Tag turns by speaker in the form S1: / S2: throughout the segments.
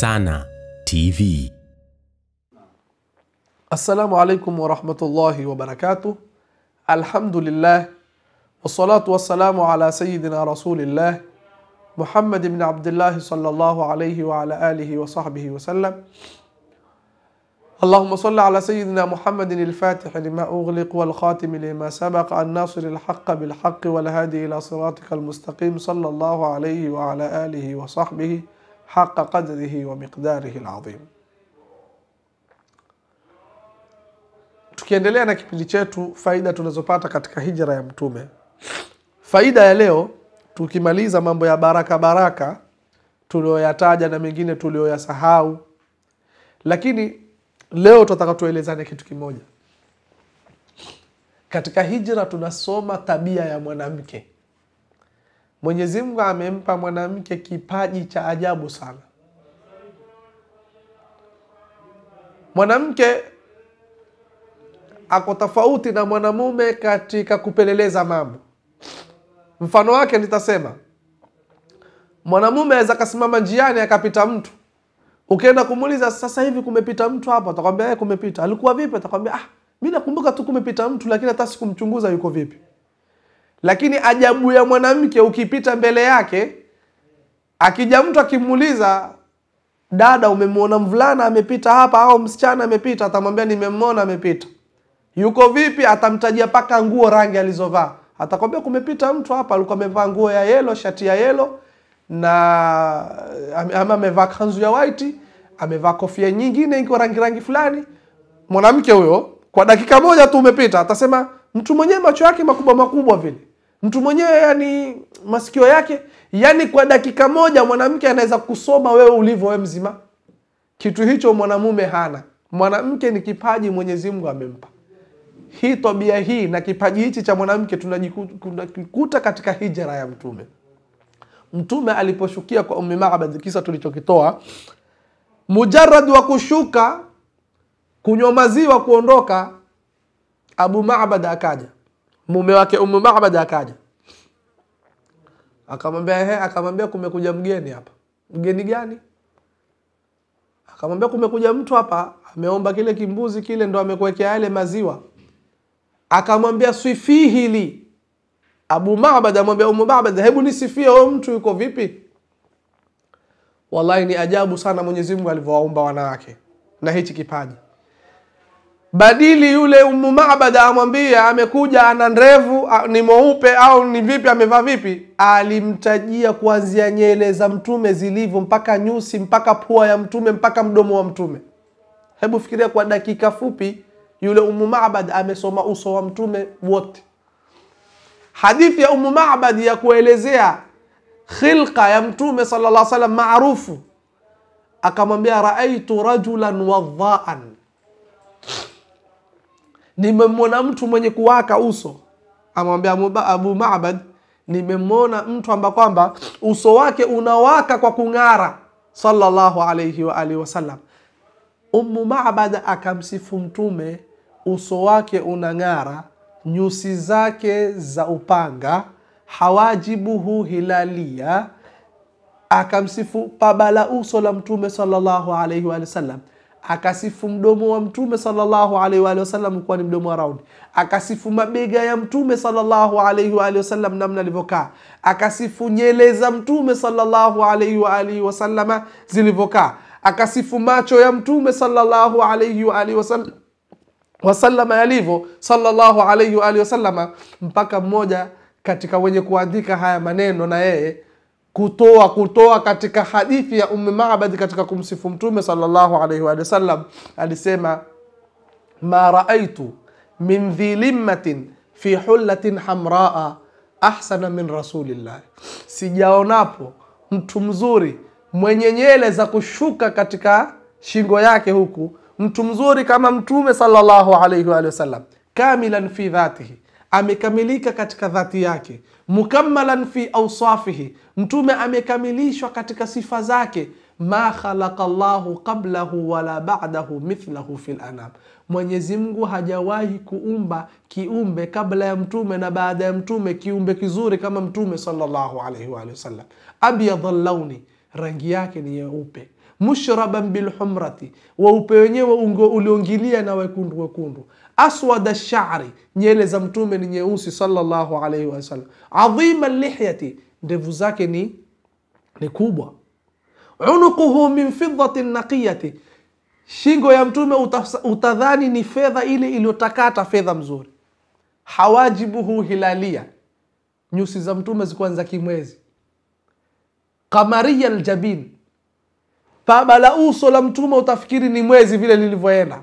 S1: سانا تي في السلام عليكم ورحمة الله وبركاته الحمد لله والصلاة والسلام على سيدنا رسول الله محمد بن عبد الله صلى الله عليه وعلى آله وصحبه وسلم اللهم صل على سيدنا محمد الفاتح لما أغلق والخاتم لما سبق الناصر الحق بالحق والهادي إلى صراطك المستقيم صلى الله عليه وعلى آله وصحبه وسلم haqa qadrihi wa miqdarihi alazim. Tukiendelea na kipindi chetu faida tunazopata katika hijra ya Mtume, faida ya leo tukimaliza mambo ya baraka baraka tuliyoyataja na mengine tulioyasahau, lakini leo tutataka tuelezane kitu kimoja. Katika hijra tunasoma tabia ya mwanamke Mwenyezi Mungu amempa mwanamke kipaji cha ajabu sana. Mwanamke ako tofauti na mwanamume katika kupeleleza mambo. Mfano wake nitasema, mwanamume aweza kasimama njiani akapita mtu, ukienda kumuuliza sasa hivi kumepita mtu hapo, atakwambia yeye eh, kumepita. Alikuwa vipi? Atakwambia ah, mi nakumbuka tu kumepita mtu, lakini hata sikumchunguza yuko vipi lakini ajabu ya mwanamke ukipita mbele yake, akija mtu akimuuliza dada, umemwona mvulana amepita hapa au msichana amepita, atamwambia nimemwona amepita. Yuko vipi? Atamtajia paka nguo, rangi alizovaa. Atakwambia kumepita mtu hapa, alikuwa amevaa nguo ya yelo, shati ya yelo na ama amevaa kanzu ya white, amevaa kofia nyingine iko rangi rangi fulani. Mwanamke huyo kwa dakika moja tu umepita, atasema mtu mwenyewe macho yake makubwa makubwa vile mtu mwenyewe yani masikio yake yani kwa dakika moja mwanamke anaweza kusoma wewe ulivyo we mzima kitu hicho mwanamume hana mwanamke ni kipaji mwenyezi mungu amempa hii tabia hii na kipaji hichi cha mwanamke tunakikuta katika hijra ya mtume mtume aliposhukia kwa umi mabadhi kisa tulichokitoa mujarad wa kushuka kunywa maziwa kuondoka abu mabad akaja mume wake Umu Mabada akaja akamwambia ehe, akamwambia kumekuja mgeni hapa. Mgeni gani? Akamwambia kumekuja mtu hapa ameomba kile kimbuzi kile, ndo amekuwekea yale maziwa. Akamwambia swifihili. Abu mabada amwambia Umu Mabada, hebu nisifie huyo mtu yuko vipi? Wallahi ni ajabu sana Mwenyezi Mungu alivyowaumba wanawake na hichi kipaji badili yule Ummu amwambia amwambie amekuja ana ndevu ni mweupe au ni vipi, amevaa vipi. Alimtajia kuanzia nyele za mtume zilivyo mpaka nyusi mpaka pua ya mtume mpaka mdomo wa mtume. Hebu fikiria kwa dakika fupi, yule umu Mabad amesoma uso wa mtume wote. Hadithi ya umu Mabad ya kuelezea khilqa ya mtume sallallahu alaihi wasallam maarufu, akamwambia raaitu rajulan wadhaan nimemwona mtu mwenye kuwaka uso, amwambia Abu Mabad, nimemwona mtu amba kwamba uso wake unawaka kwa kung'ara, sallallahu alayhi wa alihi wasallam. Ummu Mabad akamsifu Mtume, uso wake unang'ara, nyusi zake za upanga, hawajibuhu hilalia. Akamsifu pabala uso la Mtume sallallahu alayhi wa sallam akasifu mdomo wa mtume sallallahu alaihi wa sallam kuwa ni mdomo wa raundi, akasifu mabega ya mtume sallallahu alaihi wa sallam namna alivyokaa, akasifu nyele za mtume sallallahu alaihi wa alihi sallama zilivyokaa, akasifu macho ya mtume sallallahu alaihi wa alihi wa sallama yalivyo sallallahu alaihi wa alihi sallama, mpaka mmoja katika wenye kuandika haya maneno na yeye kutoa kutoa katika hadithi ya Ummu Mabad katika kumsifu Mtume sallallahu alaihi wa sallam, alisema ma raaitu min dhi limmatin fi hullatin hamraa ahsana min rasulillah, sijaonapo mtu mzuri mwenye nyele za kushuka katika shingo yake huku, mtu mzuri kama Mtume sallallahu alaihi wa sallam, kamilan fi dhatihi amekamilika katika dhati yake, mukammalan fi ausafihi, mtume amekamilishwa katika sifa zake. Ma khalaqa llahu qablahu wala ba'dahu mithlahu fil anam, Mwenyezi Mungu hajawahi kuumba kiumbe kabla ya mtume na baada ya mtume, kiumbe kizuri kama mtume sallallahu alaihi wa wasallam. Abyadha llauni, rangi yake ni nyeupe mushraban bilhumrati, weupe wenyewe uliongilia na wekundu wekundu. Aswada shari, nyele za Mtume ni nyeusi sallallahu alaihi wasallam. Adhima lihyati, ndevu zake ni ni kubwa. Unuquhu min fiddatin naqiyati, shingo ya Mtume utadhani ni fedha ile iliyotakata, fedha mzuri. Hawajibuhu hilalia, nyusi za Mtume za kimwezi. Kamaria ljabin Baba la uso la mtume utafikiri ni mwezi vile lilivyoenda.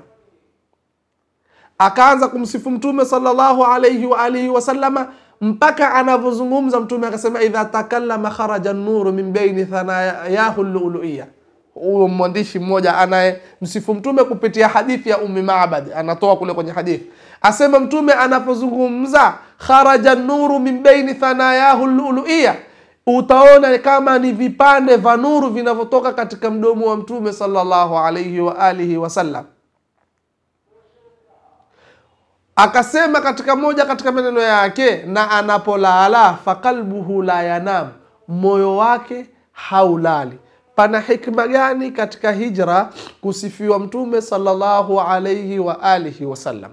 S1: Akaanza kumsifu mtume sallallahu alayhi wa alihi wasallama mpaka anavyozungumza mtume akasema, idha takallama kharaja nuru min baini thanayahu luluia. Huyo mwandishi mmoja anaye msifu mtume kupitia hadithi ya Ummi Maabad anatoa kule kwenye hadithi, asema mtume anapozungumza, kharaja nuru min baini thanayahu luluia utaona kama ni vipande vya nuru vinavyotoka katika mdomo wa mtume sallallahu alaihi wa alihi wasallam akasema katika moja katika maneno yake na anapolala fakalbuhu la yanam moyo wake haulali pana hikma gani katika hijra kusifiwa mtume sallallahu alaihi wa alihi wasallam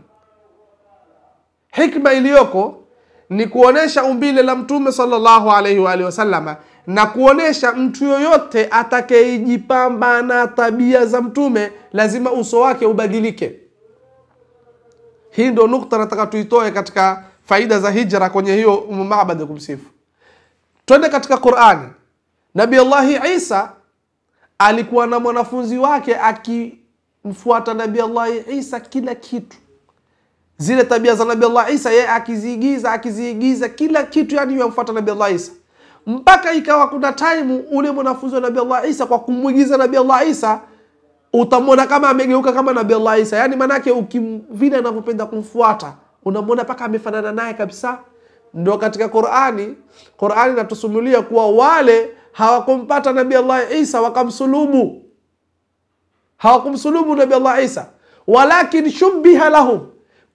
S1: hikma iliyoko ni kuonesha umbile la Mtume sallallahu alaihi wa alihi wasallama na kuonesha mtu yoyote atakayejipambana tabia za Mtume lazima uso wake ubadilike. Hii ndio nukta nataka tuitoe katika faida za hijra kwenye hiyo umumabad kumsifu. Twende katika Qurani. Nabi Allahi Isa alikuwa na mwanafunzi wake akimfuata Nabi Allahi Isa kila kitu zile tabia za Nabii Allah Isa, yeye akiziigiza akiziigiza kila kitu, yani yamfuata Nabii Allah Isa, mpaka ikawa kuna taimu ule mwanafunzi wa Nabii Allah Isa kwa kumwigiza Nabii Allah Isa utamwona kama amegeuka kama Nabii Allah Isa, yani maanake vile anavyopenda kumfuata unamwona mpaka amefanana naye kabisa. Ndo katika Qurani, Qurani inatusumulia kuwa wale hawakumpata Nabii Allah Isa wakamsulubu, hawakumsulubu Nabii Allah Isa, walakin shubbiha lahum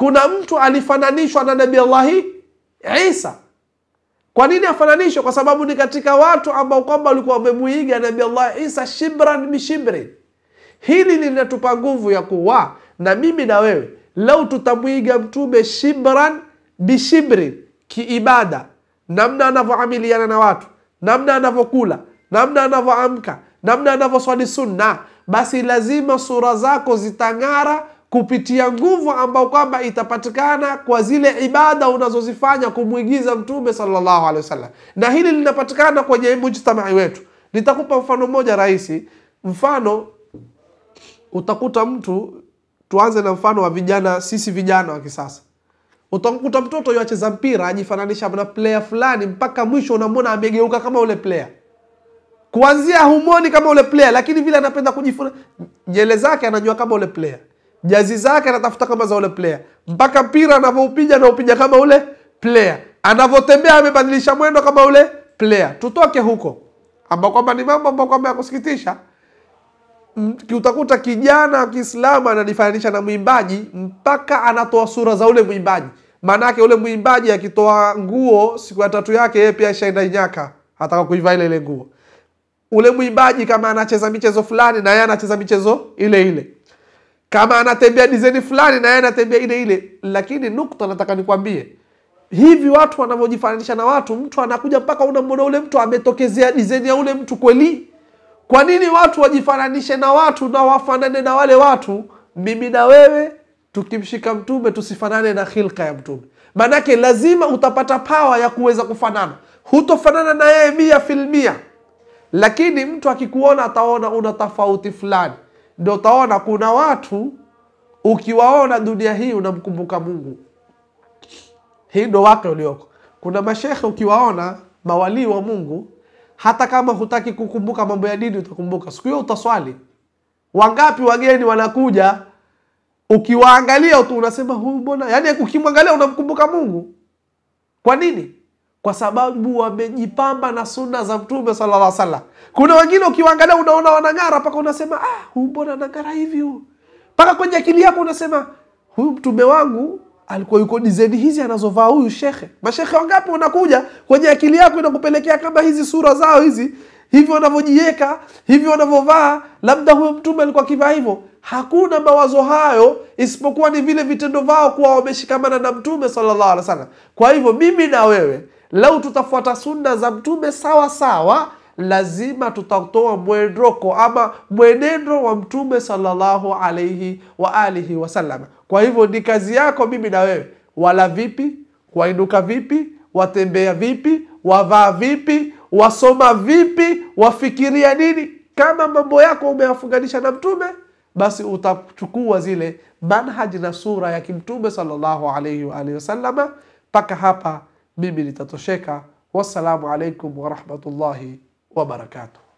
S1: kuna mtu alifananishwa na nabii Allahi Isa. Kwa nini afananishwe? Kwa sababu ni katika watu ambao kwamba walikuwa wamemuiga nabii Allahi Isa shibran bishibrin. Hili linatupa nguvu ya kuwa na mimi na wewe lau tutamwiga mtume shibran bishibrin, kiibada, namna anavyoamiliana na watu, namna anavyokula, namna anavyoamka, namna anavyoswali sunna, basi lazima sura zako zitang'ara kupitia nguvu ambayo kwamba itapatikana kwa zile ibada unazozifanya kumwigiza Mtume sallallahu alaihi wasallam, na hili linapatikana kwenye mujtamai wetu. Nitakupa mfano mmoja rahisi. Mfano utakuta mtu, tuanze na mfano wa vijana, sisi vijana wa kisasa Utakuta mtoto yuacheza mpira ajifananisha na player fulani, mpaka mwisho unamwona amegeuka kama ule player. Kuanzia humoni kama ule player, lakini vile anapenda kujifuna, nyele zake anajua kama ule player jazi zake anatafuta kama za ule player, mpaka mpira anavyoupiga anaupiga kama ule player, anavyotembea amebadilisha mwendo kama ule player. Tutoke huko ambao kwamba ni mambo ambao kwamba yakusikitisha. Mm, utakuta kijana wa Kiislamu anajifananisha na mwimbaji mpaka anatoa sura za ule mwimbaji. Maana yake ule mwimbaji akitoa nguo siku ya tatu yake, yeye pia ashaenda inyaka, hataka kuivaa ile ile nguo. Ule mwimbaji kama anacheza michezo fulani, na yeye anacheza michezo ile ile kama anatembea dizaini fulani na yeye anatembea ile ile. Lakini nukta nataka nikwambie, hivi watu wanavyojifananisha na watu, mtu anakuja mpaka unamwona ule mtu ametokezea dizaini ya ule mtu kweli. Kwa nini watu wajifananishe na watu na wafanane na wale watu? Mimi na wewe tukimshika Mtume tusifanane na khilka ya Mtume, maanake lazima utapata pawa ya kuweza kufanana. Hutofanana na yeye mia filmia, lakini mtu akikuona ataona una tofauti fulani. Ndio utaona kuna watu ukiwaona dunia hii unamkumbuka Mungu. Hii ndio waka ulioko. Kuna mashekhe ukiwaona mawalii wa Mungu, hata kama hutaki kukumbuka mambo ya dini utakumbuka. Siku hiyo utaswali. Wangapi wageni wanakuja, ukiwaangalia tu unasema huyu mbona, yaani ukimwangalia unamkumbuka Mungu. Kwa nini? kwa sababu wamejipamba na sunna za Mtume sallallahu alaihi wasallam. Kuna wengine ukiwaangalia unaona wanang'ara mpaka unasema ah, huyu mbona anang'ara hivi huyu, mpaka kwenye akili yako unasema huyu mtume wangu alikuwa yuko dizaini hizi anazovaa huyu shekhe. Mashekhe wangapi wanakuja kwenye akili yako inakupelekea kama hizi sura zao hizi hivyo wanavyojiweka hivyo wanavyovaa, labda huyo mtume alikuwa akivaa hivyo. Hakuna mawazo hayo, isipokuwa ni vile vitendo vao kuwa wameshikamana na mtume sallallahu alaihi wasallam. Kwa hivyo mimi na wewe Lau tutafuata sunna za mtume sawa sawa, lazima tutatoa mwendoko ama mwenendo wa mtume salallahu alaihi wa alihi wasallam. Kwa hivyo ni kazi yako mimi na wewe, wala vipi, wainuka vipi, watembea vipi, wavaa vipi, wasoma vipi, wafikiria nini. Kama mambo yako umeyafunganisha na mtume, basi utachukua zile manhaji na sura ya kimtume salallahu alaihi wa alihi Mpaka hapa mimi nitatoseka. Wassalamu alaikum warahmatullahi wabarakatuh.